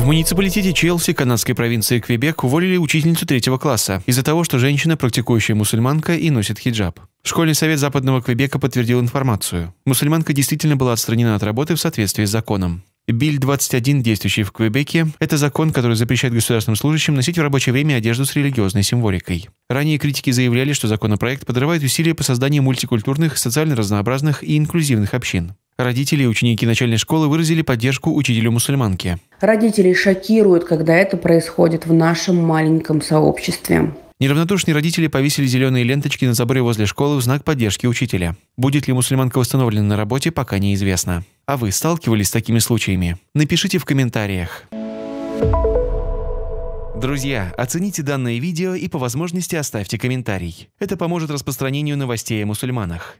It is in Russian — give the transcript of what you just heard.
В муниципалитете Челси канадской провинции Квебек уволили учительницу третьего класса из-за того, что женщина практикующая мусульманка и носит хиджаб. Школьный совет Западного Квебека подтвердил информацию. Мусульманка действительно была отстранена от работы в соответствии с законом. Биль 21, действующий в Квебеке, это закон, который запрещает государственным служащим носить в рабочее время одежду с религиозной символикой. Ранее критики заявляли, что законопроект подрывает усилия по созданию мультикультурных, социально разнообразных и инклюзивных общин. Родители и ученики начальной школы выразили поддержку учителю-мусульманке. Родители шокируют, когда это происходит в нашем маленьком сообществе. Неравнодушные родители повесили зеленые ленточки на заборе возле школы в знак поддержки учителя. Будет ли мусульманка восстановлена на работе, пока неизвестно. А вы сталкивались с такими случаями? Напишите в комментариях. Друзья, оцените данное видео и по возможности оставьте комментарий. Это поможет распространению новостей о мусульманах.